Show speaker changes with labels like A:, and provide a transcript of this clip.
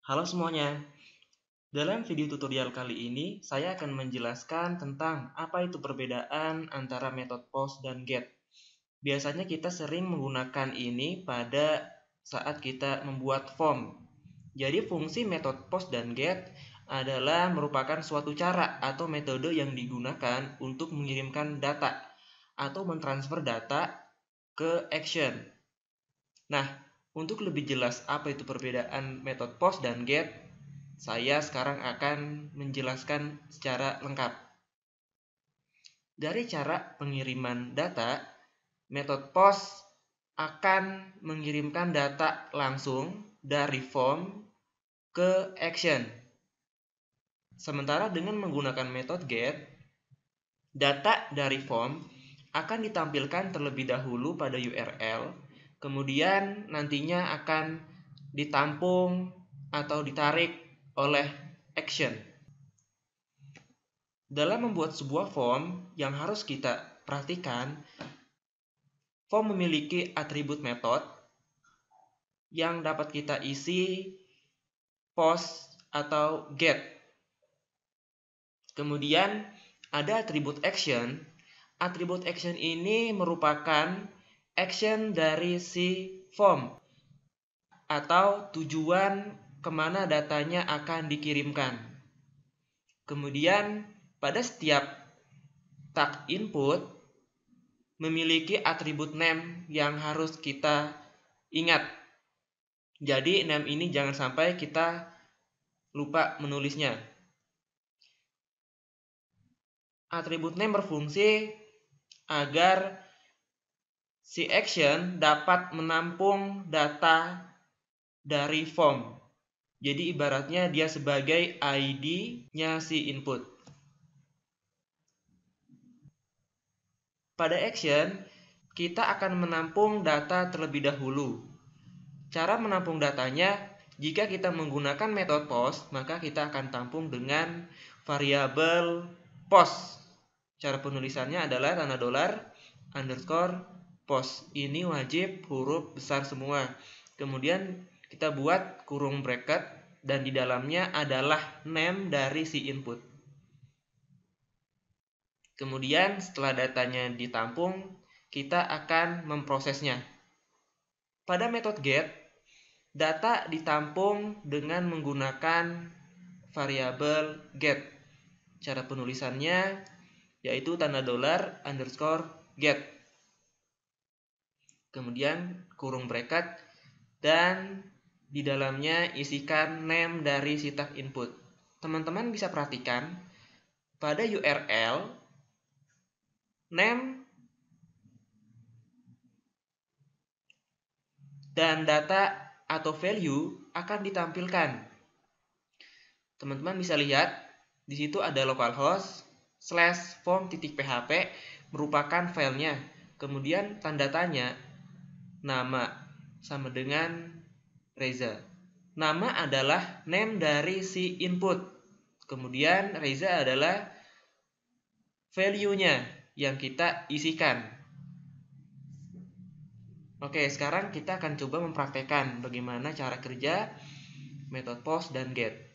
A: Halo semuanya. Dalam video tutorial kali ini, saya akan menjelaskan tentang apa itu perbedaan antara metode POST dan GET. Biasanya kita sering menggunakan ini pada saat kita membuat form. Jadi fungsi metode POST dan GET adalah merupakan suatu cara atau metode yang digunakan untuk mengirimkan data atau mentransfer data ke action. Nah, untuk lebih jelas apa itu perbedaan metode post dan get, saya sekarang akan menjelaskan secara lengkap. Dari cara pengiriman data, metode post akan mengirimkan data langsung dari form ke action. Sementara dengan menggunakan metode get, data dari form akan ditampilkan terlebih dahulu pada URL kemudian nantinya akan ditampung atau ditarik oleh action. Dalam membuat sebuah form yang harus kita perhatikan, form memiliki atribut method yang dapat kita isi post atau get. Kemudian ada atribut action. Atribut action ini merupakan action dari si form atau tujuan kemana datanya akan dikirimkan. Kemudian pada setiap tag input memiliki atribut name yang harus kita ingat. Jadi name ini jangan sampai kita lupa menulisnya. Atribut name berfungsi agar Si action dapat menampung data dari form. Jadi ibaratnya dia sebagai ID-nya si input. Pada action, kita akan menampung data terlebih dahulu. Cara menampung datanya, jika kita menggunakan metode post, maka kita akan tampung dengan variabel post. Cara penulisannya adalah tanda dolar underscore pos ini wajib huruf besar semua. Kemudian kita buat kurung bracket dan di dalamnya adalah name dari si input. Kemudian setelah datanya ditampung, kita akan memprosesnya. Pada metode get, data ditampung dengan menggunakan variabel get. Cara penulisannya yaitu tanda dolar underscore get kemudian kurung bracket dan di dalamnya isikan name dari si input. Teman-teman bisa perhatikan pada URL name dan data atau value akan ditampilkan. Teman-teman bisa lihat di situ ada localhost slash form titik php merupakan filenya. Kemudian tanda tanya nama sama dengan Reza. Nama adalah name dari si input. Kemudian Reza adalah value-nya yang kita isikan. Oke, sekarang kita akan coba mempraktekkan bagaimana cara kerja metode post dan get.